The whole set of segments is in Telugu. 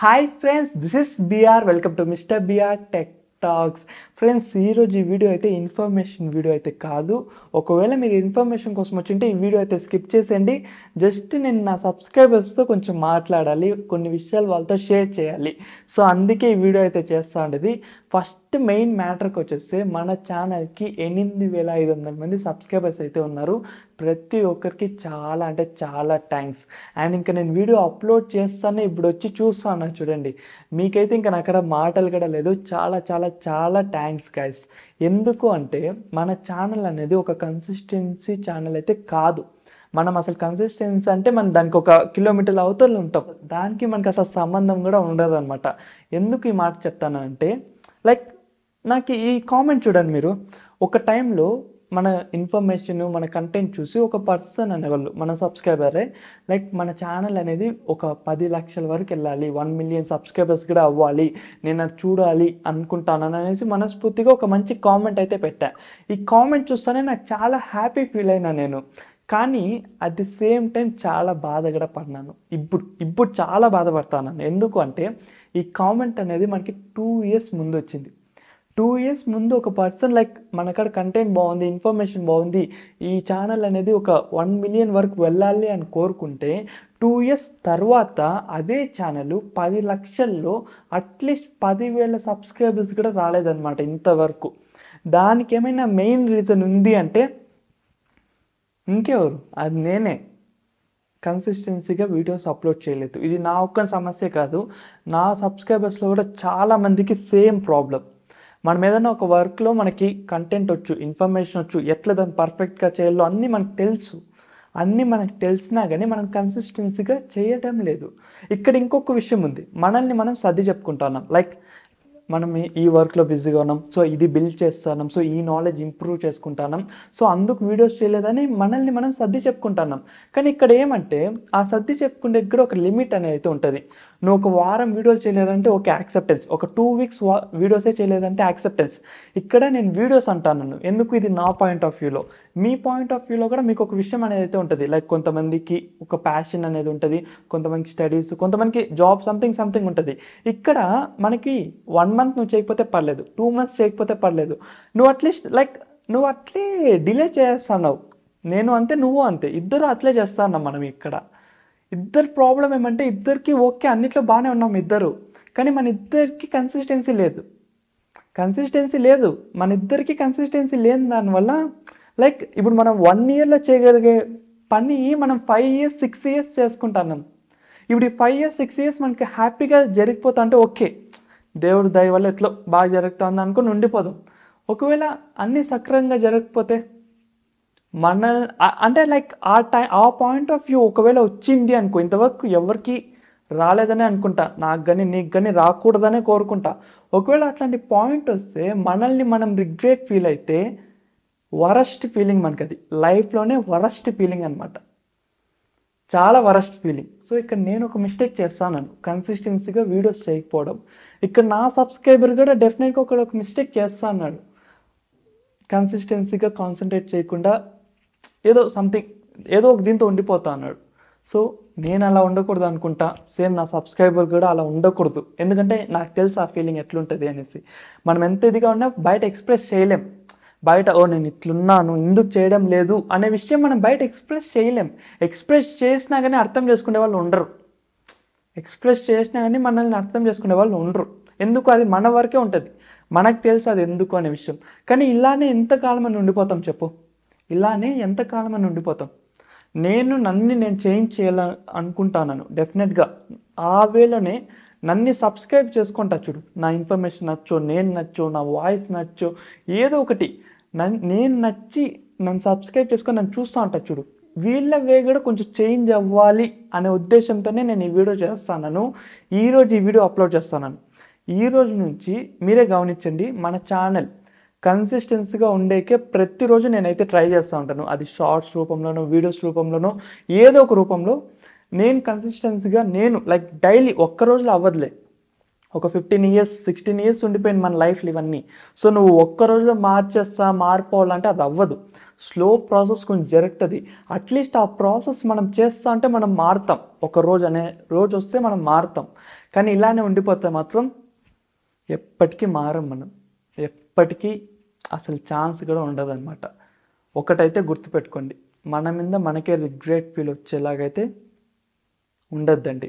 hi friends this is B R welcome to mister B R tech talks friends ఈరోజు ఈ వీడియో అయితే ఇన్ఫర్మేషన్ వీడియో అయితే కాదు ఒకవేళ మీరు ఇన్ఫర్మేషన్ కోసం వచ్చింటే ఈ వీడియో అయితే స్కిప్ చేసేయండి జస్ట్ నేను నా సబ్స్క్రైబర్స్తో కొంచెం మాట్లాడాలి కొన్ని విషయాలు వాళ్ళతో షేర్ చేయాలి సో అందుకే ఈ వీడియో అయితే చేస్తూ ఉండేది ఫస్ట్ నెక్స్ట్ మెయిన్ మ్యాటర్కి వచ్చేస్తే మన ఛానల్కి ఎనిమిది వేల ఐదు వందల మంది సబ్స్క్రైబర్స్ అయితే ఉన్నారు ప్రతి ఒక్కరికి చాలా అంటే చాలా థ్యాంక్స్ అండ్ ఇంకా నేను వీడియో అప్లోడ్ చేస్తానే ఇప్పుడు వచ్చి చూస్తాను చూడండి మీకైతే ఇంకా అక్కడ మాటలు కూడా లేదు చాలా చాలా చాలా థ్యాంక్స్ గైస్ ఎందుకు అంటే మన ఛానల్ అనేది ఒక కన్సిస్టెన్సీ ఛానల్ అయితే కాదు మనం అసలు కన్సిస్టెన్సీ అంటే మనం దానికి ఒక కిలోమీటర్ల అవతల ఉంటాం దానికి మనకు అసలు సంబంధం కూడా ఉండదు అనమాట ఎందుకు ఈ మాట చెప్తానంటే లైక్ నాకు ఈ కామెంట్ చూడండి మీరు ఒక టైంలో మన ఇన్ఫర్మేషన్ మన కంటెంట్ చూసి ఒక పర్సన్ అనేవాళ్ళు మన సబ్స్క్రైబరే లైక్ మన ఛానల్ అనేది ఒక పది లక్షల వరకు వెళ్ళాలి వన్ మిలియన్ సబ్స్క్రైబర్స్ కూడా అవ్వాలి నేను అది చూడాలి అనుకుంటాను అనేసి మనస్ఫూర్తిగా ఒక మంచి కామెంట్ అయితే పెట్టా ఈ కామెంట్ చూస్తేనే నాకు చాలా హ్యాపీ ఫీల్ అయినా నేను కానీ అట్ ది సేమ్ టైం చాలా బాధ కూడా పడినాను ఇప్పుడు ఇప్పుడు చాలా బాధపడతాను ఎందుకు అంటే ఈ కామెంట్ అనేది మనకి టూ ఇయర్స్ ముందు వచ్చింది టూ ఇయర్స్ ముందు ఒక పర్సన్ లైక్ మనకాడ కంటెంట్ బాగుంది ఇన్ఫర్మేషన్ బాగుంది ఈ ఛానల్ అనేది ఒక వన్ మిలియన్ వరకు వెళ్ళాలి అని కోరుకుంటే టూ ఇయర్స్ తర్వాత అదే ఛానల్ పది లక్షల్లో అట్లీస్ట్ పదివేల సబ్స్క్రైబర్స్ కూడా రాలేదన్నమాట ఇంతవరకు దానికి ఏమైనా మెయిన్ రీజన్ ఉంది అంటే ఇంకెవరు అది నేనే కన్సిస్టెన్సీగా వీడియోస్ అప్లోడ్ చేయలేదు ఇది నా ఒక్క సమస్య కాదు నా సబ్స్క్రైబర్స్లో కూడా చాలామందికి సేమ్ ప్రాబ్లం మనం ఏదైనా ఒక వర్క్లో మనకి కంటెంట్ వచ్చు ఇన్ఫర్మేషన్ వచ్చు ఎట్లా దాన్ని పర్ఫెక్ట్గా చేయాలో అన్నీ మనకు తెలుసు అన్నీ మనకు తెలిసినా కానీ మనం కన్సిస్టెన్సీగా చేయడం లేదు ఇక్కడ ఇంకొక విషయం ఉంది మనల్ని మనం సర్ది చెప్పుకుంటున్నాం లైక్ మనం ఈ వర్క్లో బిజీగా ఉన్నాం సో ఇది బిల్డ్ చేస్తున్నాం సో ఈ నాలెడ్జ్ ఇంప్రూవ్ చేసుకుంటున్నాం సో అందుకు వీడియోస్ చేయలేదని మనల్ని మనం సర్ది చెప్పుకుంటున్నాం కానీ ఇక్కడ ఏమంటే ఆ సర్ది చెప్పుకునే దగ్గర ఒక లిమిట్ అనేది అయితే ఉంటుంది నువ్వు ఒక వారం వీడియోలు చేయలేదంటే ఒక యాక్సెప్టెన్స్ ఒక టూ వీక్స్ వా వీడియోసే చేయలేదంటే యాక్సెప్టెన్స్ ఇక్కడ నేను వీడియోస్ అంటాను ఎందుకు ఇది నా పాయింట్ ఆఫ్ వ్యూలో మీ పాయింట్ ఆఫ్ వ్యూలో కూడా మీకు ఒక విషయం అనేది అయితే ఉంటుంది లైక్ కొంతమందికి ఒక ప్యాషన్ అనేది ఉంటుంది కొంతమందికి స్టడీస్ కొంతమందికి జాబ్ సంథింగ్ సంథింగ్ ఉంటుంది ఇక్కడ మనకి వన్ మంత్ నువ్వు చేయకపోతే పర్లేదు టూ మంత్స్ చేయకపోతే పర్లేదు నువ్వు అట్లీస్ట్ లైక్ నువ్వు అట్లే డిలే చేస్తున్నావు నేను అంతే నువ్వు అంతే ఇద్దరు అట్లే అన్నా మనం ఇక్కడ ఇద్దరు ప్రాబ్లం ఏమంటే ఇద్దరికి ఓకే అన్నిట్లో బాగానే ఉన్నాం ఇద్దరు కానీ మన ఇద్దరికి కన్సిస్టెన్సీ లేదు కన్సిస్టెన్సీ లేదు మన ఇద్దరికి కన్సిస్టెన్సీ లేని దానివల్ల లైక్ ఇప్పుడు మనం వన్ ఇయర్లో చేయగలిగే పని మనం ఫైవ్ ఇయర్స్ సిక్స్ ఇయర్స్ చేసుకుంటున్నాం ఇప్పుడు ఈ ఫైవ్ ఇయర్స్ సిక్స్ ఇయర్స్ మనకి హ్యాపీగా జరిగిపోతా అంటే ఓకే దేవుడు దయ వల్ల ఎట్లా బాగా జరుగుతుంది అనుకుని ఉండిపోదాం ఒకవేళ అన్నీ సక్రమంగా జరగకపోతే మన అంటే లైక్ ఆ టైం ఆ పాయింట్ ఆఫ్ వ్యూ ఒకవేళ వచ్చింది అనుకో ఇంతవరకు ఎవరికి రాలేదని అనుకుంటా నాకు కానీ నీకు కానీ రాకూడదనే కోరుకుంటా ఒకవేళ అట్లాంటి పాయింట్ వస్తే మనల్ని మనం రిగ్రెట్ ఫీల్ అయితే వరస్ట్ ఫీలింగ్ మనకి అది లైఫ్లోనే వరస్ట్ ఫీలింగ్ అనమాట చాలా వరస్ట్ ఫీలింగ్ సో ఇక్కడ నేను ఒక మిస్టేక్ చేస్తాను కన్సిస్టెన్సీగా వీడియోస్ చేయకపోవడం ఇక్కడ నా సబ్స్క్రైబర్ కూడా డెఫినెట్గా ఒక మిస్టేక్ చేస్తా అన్నాడు కన్సిస్టెన్సీగా కాన్సన్ట్రేట్ చేయకుండా ఏదో సంథింగ్ ఏదో ఒక దీంతో ఉండిపోతా అన్నాడు సో నేను అలా ఉండకూడదు అనుకుంటా సేమ్ నా సబ్స్క్రైబర్ కూడా అలా ఉండకూడదు ఎందుకంటే నాకు తెలుసు ఆ ఫీలింగ్ ఎట్లుంటుంది అనేసి మనం ఎంత ఇదిగా ఉన్నా బయట ఎక్స్ప్రెస్ చేయలేం బయట ఓ నేను ఇట్లున్నాను ఎందుకు చేయడం లేదు అనే విషయం మనం బయట ఎక్స్ప్రెస్ చేయలేం ఎక్స్ప్రెస్ చేసినా కానీ అర్థం చేసుకునే వాళ్ళు ఉండరు ఎక్స్ప్రెస్ చేసినా కానీ మనల్ని అర్థం చేసుకునే వాళ్ళు ఉండరు ఎందుకు అది మన వరకే ఉంటుంది మనకు తెలుసు అది ఎందుకు అనే విషయం కానీ ఇలానే ఎంతకాలం అని ఉండిపోతాం చెప్పు ఇలానే ఎంతకాలం అని ఉండిపోతాం నేను నన్ను నేను చేంజ్ చేయాల అనుకుంటాను డెఫినెట్గా ఆ వేళనే నన్ను సబ్స్క్రైబ్ చేసుకుంటా చూడు నా ఇన్ఫర్మేషన్ నచ్చో నేను నచ్చో నా వాయిస్ నచ్చో ఏదో ఒకటి నేను నచ్చి నన్ను సబ్స్క్రైబ్ చేసుకొని నన్ను చూస్తూ ఉంటా చూడు వీళ్ళ వే కూడా కొంచెం చేంజ్ అవ్వాలి అనే ఉద్దేశంతోనే నేను ఈ వీడియో చేస్తాను ఈరోజు ఈ వీడియో అప్లోడ్ చేస్తాను ఈరోజు నుంచి మీరే గమనించండి మన ఛానల్ కన్సిస్టెన్సీగా ఉండేకే ప్రతిరోజు నేనైతే ట్రై చేస్తూ ఉంటాను అది షార్ట్స్ రూపంలోనో వీడియోస్ రూపంలోనో ఏదో ఒక రూపంలో నేను కన్సిస్టెన్సీగా నేను లైక్ డైలీ ఒక్క రోజులో అవ్వదులే ఒక ఫిఫ్టీన్ ఇయర్స్ సిక్స్టీన్ ఇయర్స్ ఉండిపోయింది మన లైఫ్లు ఇవన్నీ సో నువ్వు ఒక్క రోజులో మార్చేస్తా మారిపోవాలంటే అది అవ్వదు స్లో ప్రాసెస్ కొంచెం జరుగుతుంది అట్లీస్ట్ ఆ ప్రాసెస్ మనం చేస్తా అంటే మనం మారుతాం ఒక రోజు అనే రోజు వస్తే మనం మారుతాం కానీ ఇలానే ఉండిపోతే మాత్రం ఎప్పటికీ మారం మనం ఎప్పటికీ అసలు ఛాన్స్ కూడా అనమాట ఒకటైతే గుర్తుపెట్టుకోండి మన మీద మనకే రిగ్రెట్ ఫీల్ వచ్చేలాగైతే ఉండద్దండి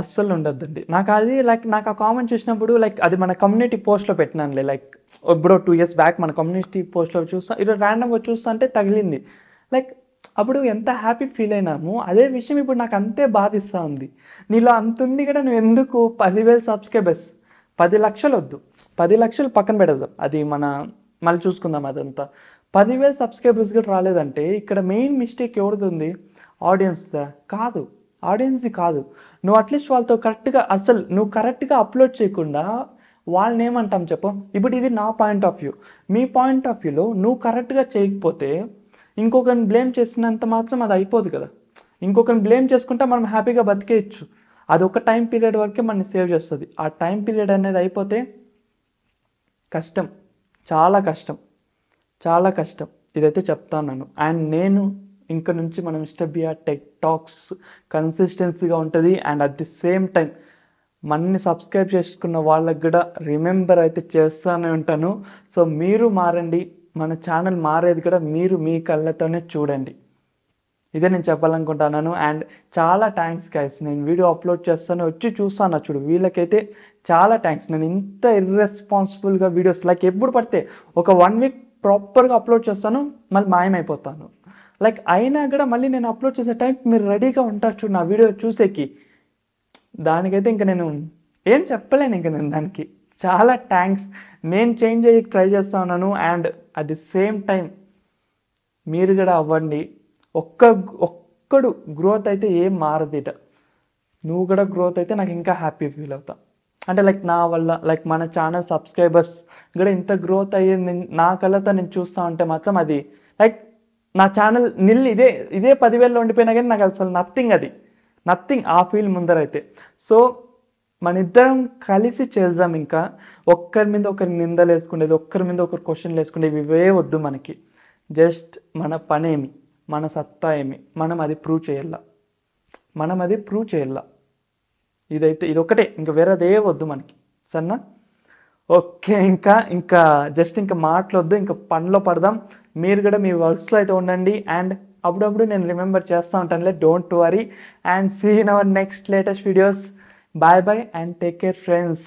అస్సలు ఉండద్దండి నాకు అది లైక్ నాకు ఆ కామెంట్ చేసినప్పుడు లైక్ అది మన కమ్యూనిటీ పోస్ట్లో పెట్టినానులే లైక్ ఇప్పుడు టూ ఇయర్స్ బ్యాక్ మన కమ్యూనిటీ పోస్ట్లో చూస్తా ఇప్పుడు ర్యాండమ్గా చూస్తా అంటే తగిలింది లైక్ అప్పుడు ఎంత హ్యాపీ ఫీల్ అయినాము అదే విషయం ఇప్పుడు నాకు అంతే బాధిస్తూ ఉంది నీలో అంత ఉంది కూడా నువ్వు ఎందుకు పదివేలు సబ్స్క్రైబర్స్ పది లక్షలు వద్దు పది లక్షలు పక్కన పెడదాం అది మన మళ్ళీ చూసుకుందాం అదంతా పదివేల సబ్స్క్రైబర్స్ కూడా రాలేదంటే ఇక్కడ మెయిన్ మిస్టేక్ ఎవరిది ఆడియన్స్దా కాదు ఆడియన్స్ది కాదు నువ్వు అట్లీస్ట్ వాళ్ళతో కరెక్ట్గా అసలు నువ్వు కరెక్ట్గా అప్లోడ్ చేయకుండా వాళ్ళని ఏమంటాం చెప్పు ఇప్పుడు ఇది నా పాయింట్ ఆఫ్ వ్యూ మీ పాయింట్ ఆఫ్ వ్యూలో నువ్వు కరెక్ట్గా చేయకపోతే ఇంకొకరిని బ్లేమ్ చేసినంత మాత్రం అది అయిపోదు కదా ఇంకొకరిని బ్లేమ్ చేసుకుంటే మనం హ్యాపీగా బతికేయచ్చు అది ఒక టైం పీరియడ్ వరకే మనం సేవ్ చేస్తుంది ఆ టైం పీరియడ్ అనేది అయిపోతే కష్టం చాలా కష్టం చాలా కష్టం ఇదైతే చెప్తాను అండ్ నేను ఇంక నుంచి మనం మిస్టర్ బిఆర్ టెక్ టాక్స్ కన్సిస్టెన్సీగా ఉంటుంది and at the same time మనని సబ్స్క్రైబ్ చేసుకున్న వాళ్ళకి కూడా రిమెంబర్ అయితే చేస్తూనే ఉంటాను సో మీరు మారండి మన ఛానల్ మారేది కూడా మీరు మీ కళ్ళతోనే చూడండి ఇదే నేను చెప్పాలనుకుంటున్నాను అండ్ చాలా థ్యాంక్స్ గైస్ నేను వీడియో అప్లోడ్ చేస్తాను వచ్చి చూస్తాను చూడు వీళ్ళకైతే చాలా థ్యాంక్స్ నేను ఇంత ఇర్రెస్పాన్సిబుల్గా వీడియోస్ లైక్ ఎప్పుడు పడితే ఒక వన్ వీక్ ప్రాపర్గా అప్లోడ్ చేస్తాను మళ్ళీ మాయమైపోతాను లైక్ అయినా కూడా మళ్ళీ నేను అప్లోడ్ చేసే టైం మీరు రెడీగా ఉంటారు చూడు నా వీడియో చూసేకి దానికైతే ఇంకా నేను ఏం చెప్పలేను ఇంకా నేను దానికి చాలా థ్యాంక్స్ నేను చేంజ్ అయ్యి ట్రై చేస్తా ఉన్నాను and at the same time మీరు కూడా అవ్వండి ఒక్క ఒక్కడు గ్రోత్ అయితే ఏం మారదిట నువ్వు కూడా గ్రోత్ అయితే నాకు ఇంకా హ్యాపీ ఫీల్ అవుతా అంటే లైక్ నా వల్ల లైక్ మన ఛానల్ సబ్స్క్రైబర్స్ కూడా ఇంత గ్రోత్ అయ్యింది నా కళ్ళతో నేను చూస్తా ఉంటే మాత్రం అది లైక్ నా ఛానల్ నిల్ ఇదే ఇదే పదివేలలో ఉండిపోయినా కానీ నాకు అసలు నథింగ్ అది నథింగ్ ఆ ఫీల్ ముందరైతే సో మన ఇద్దరం కలిసి చేద్దాం ఇంకా ఒక్కరి మీద ఒకరి నిందలు వేసుకునేది ఒక్కరి మీద ఒకరు క్వశ్చన్లు వేసుకునేవి ఇవే వద్దు మనకి జస్ట్ మన పనేమి మన సత్తా ఏమి మనం అది ప్రూవ్ చేయాల మనం అది ప్రూవ్ చేయాల ఇదైతే ఇది ఒకటే ఇంకా వేరేదే వద్దు మనకి సన్నా ఓకే ఇంకా ఇంకా జస్ట్ ఇంకా మాటలొద్దు ఇంకా పనిలో పడదాం మీరు కూడా మీ వర్క్స్లో అయితే ఉండండి అండ్ అప్పుడప్పుడు నేను రిమెంబర్ చేస్తూ ఉంటానులే don't worry and see in our next latest videos bye bye and take care friends